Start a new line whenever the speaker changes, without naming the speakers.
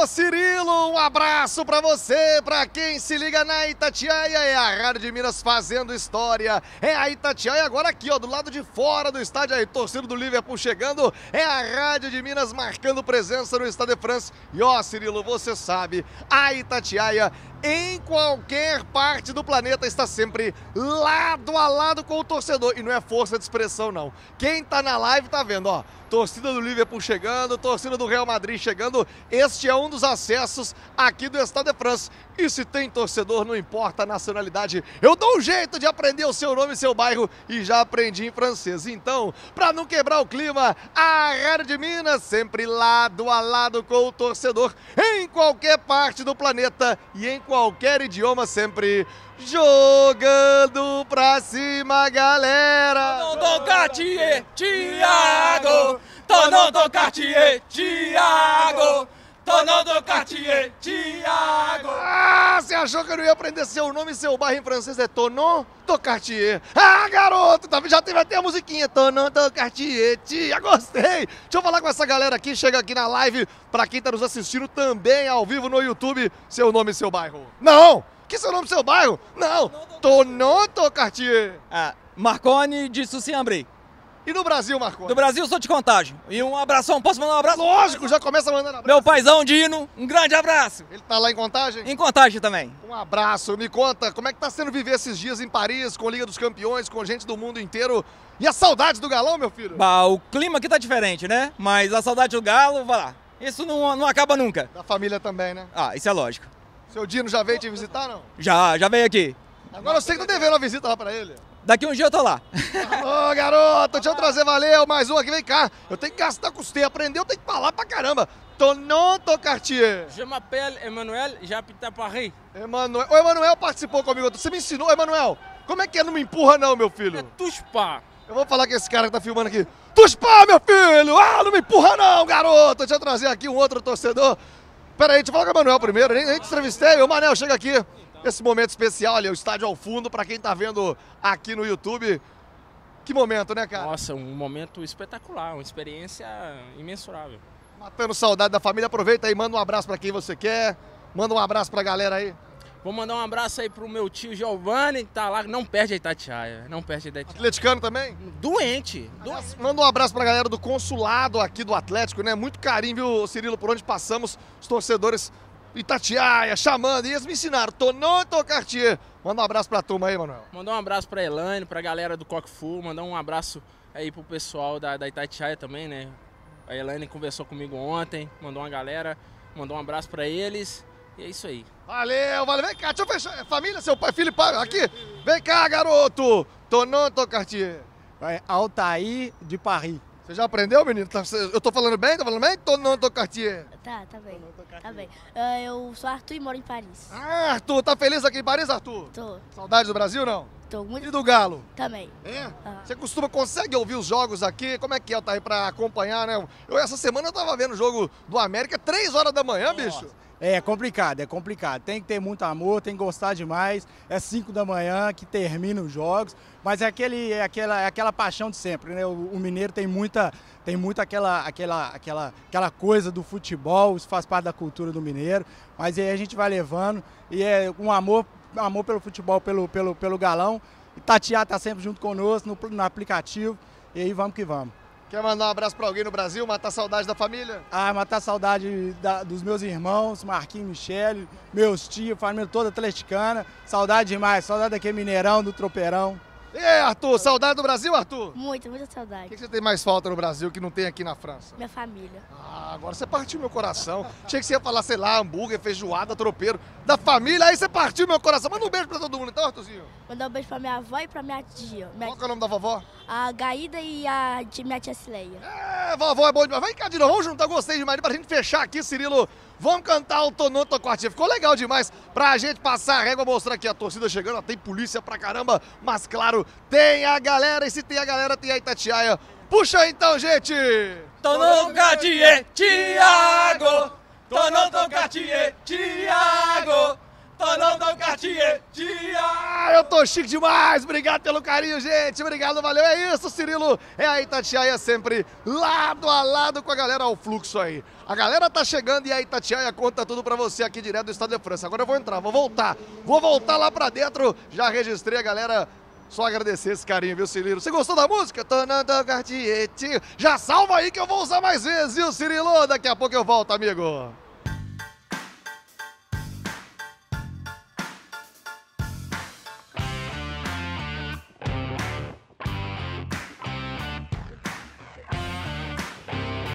Alô Cirilo, um abraço para você, para quem se liga na Itatiaia, é a Rádio de Minas fazendo história. É a Itatiaia agora aqui, ó, do lado de fora do estádio aí, torcida do Liverpool chegando, é a Rádio de Minas marcando presença no Estado de France. E ó, Cirilo, você sabe, a Itatiaia em qualquer parte do planeta está sempre lado a lado com o torcedor. E não é força de expressão, não. Quem está na live está vendo, ó. Torcida do Liverpool chegando, torcida do Real Madrid chegando. Este é um dos acessos aqui do Estado de France. E se tem torcedor, não importa a nacionalidade. Eu dou um jeito de aprender o seu nome e seu bairro e já aprendi em francês. Então, para não quebrar o clima, a Rádio de Minas sempre lado a lado com o torcedor em qualquer parte do planeta e em qualquer idioma, sempre jogando pra cima, galera! Tonon do Cartier, Thiago! Tonon do Cartier, Thiago! Tonon do Cartier! achou que eu não ia aprender seu nome e seu bairro em francês é Tonon Tocartier. Ah, garoto, tá, já teve até a musiquinha Tonon Tocartier, tia, gostei. Deixa eu falar com essa galera aqui, chega aqui na live, pra quem tá nos assistindo também ao vivo no YouTube, seu nome e seu bairro. Não, que seu nome e seu bairro? Não, Tonon Tocartier. Ah, Marconi de Suciambri. E no Brasil, Marcos? No Brasil, sou de contagem. E um abração. Posso mandar um abraço? Lógico, já começa mandando abraço. Meu paizão Dino, um grande abraço. Ele tá lá em contagem? Em contagem também. Um abraço. Me conta, como é que tá sendo viver esses dias em Paris, com a Liga dos Campeões, com gente do mundo inteiro? E a saudade do galão, meu filho? Bah, o clima aqui tá diferente, né? Mas a saudade do galo, vai lá. Isso não, não acaba nunca. Da família também, né? Ah, isso é lógico. Seu Dino já veio te visitar, não? Já, já veio aqui. Agora eu sei que tá devendo uma visita lá pra ele. Daqui um dia eu tô lá. Ô, garoto, deixa eu trazer, valeu, mais um aqui, vem cá. Eu tenho que gastar custeio, aprender, eu tenho que falar pra caramba. tô Cartier. Je m'appelle Emmanuel, j'habite à Paris. Emmanuel. O Emmanuel participou comigo, você me ensinou, Emmanuel. Como é que é? Não me empurra não, meu filho. É Tuspa. Eu vou falar com esse cara que tá filmando aqui. Tuspa, meu filho! Ah, não me empurra não, garoto! Deixa eu trazer aqui um outro torcedor. Pera aí, deixa eu falar com o Emanuel primeiro, nem, gente te entrevistei. Ô, Manel, chega aqui esse momento especial ali, o estádio ao fundo, para quem está vendo aqui no YouTube. Que momento, né, cara? Nossa, um momento espetacular, uma experiência imensurável. Matando saudade da família, aproveita aí, manda um abraço para quem você quer, manda um abraço para a galera aí. Vou mandar um abraço aí pro meu tio Giovanni, que tá lá, não perde a Itatiaia, não perde a Itatiaia. Atleticano também? Doente. Aliás, doente. Manda um abraço pra galera do consulado aqui do Atlético, né? Muito carinho, viu, Cirilo, por onde passamos. Os torcedores Itatiaia, chamando, e eles me ensinaram, Tonon e Tocartier. Manda um abraço pra turma aí, Manuel. Mandar um abraço pra Elane, pra galera do Full, mandar um abraço aí pro pessoal da, da Itatiaia também, né? A Elane conversou comigo ontem, mandou uma galera, mandou um abraço pra eles. E é isso aí. Valeu, valeu. Vem cá, deixa eu fechar. É família, seu pai, filho, pai, aqui. Vem cá, garoto. Tonon Tocartier. É Altair de Paris. Você já aprendeu, menino? Tá, eu tô falando bem? Tá falando bem? Tô não, tô Cartier. Tá, tá bem. Tá bem. Uh, eu sou Arthur e moro em Paris. Ah, Arthur, tá feliz aqui em Paris, Arthur? Tô. Saudade do Brasil, não? Tô muito. E do Galo? Também. É? Uhum. Você costuma, consegue ouvir os jogos aqui? Como é que é, tá aí pra acompanhar, né? Eu essa semana eu tava vendo o jogo do América, 3 horas da manhã, Nossa. bicho. É, é complicado, é complicado. Tem que ter muito amor, tem que gostar demais. É 5 da manhã que termina os jogos, mas é, aquele, é, aquela, é aquela paixão de sempre, né? O, o, mineiro tem muita, tem muita aquela, aquela, aquela, aquela coisa do futebol, isso faz parte da cultura do mineiro. Mas aí a gente vai levando e é um amor, amor pelo futebol, pelo, pelo, pelo galão. E Tatiá tá sempre junto conosco no, no aplicativo. E aí vamos que vamos. Quer mandar um abraço para alguém no Brasil, matar saudade da família? Ah, matar saudade da, dos meus irmãos, Marquinhos, Michele, meus tios, família toda atleticana. Saudade demais, saudade daquele Mineirão, do Tropeirão. É, Arthur, saudade do Brasil, Arthur? Muito, muita saudade. O que, que você tem mais falta no Brasil que não tem aqui na França? Minha família. Ah, agora você partiu meu coração. Tinha que você ia falar, sei lá, hambúrguer, feijoada, tropeiro. Da família, aí você partiu meu coração. Manda um beijo pra todo mundo, então, Arthurzinho? Mandar um beijo pra minha avó e pra minha tia. Minha... Qual que é o nome da vovó? A Gaída e a de minha tia Sileia. É é, vovó é bom demais. Vem cá de novo, vamos juntar, gostei demais. Pra gente fechar aqui, Cirilo, vamos cantar o Tonoto Quartinha. Ficou legal demais pra gente passar a régua, mostrar aqui a torcida chegando. Ó, tem polícia pra caramba, mas claro, tem a galera. E se tem a galera, tem a Itatiaia. Puxa então, gente! Tonoto Quartinha, Tiago! Tonoto Quartinha, Tiago! tô chique demais. Obrigado pelo carinho, gente. Obrigado, valeu. É isso, Cirilo. É a Itatiaia sempre lado a lado com a galera ao fluxo aí. A galera tá chegando e a Itatiaia conta tudo para você aqui direto do Estado de França. Agora eu vou entrar, vou voltar. Vou voltar lá para dentro. Já registrei a galera só agradecer esse carinho, viu, Cirilo? Você gostou da música? Tonanda Gardiete. Já salva aí que eu vou usar mais vezes, viu, Cirilo? Daqui a pouco eu volto, amigo.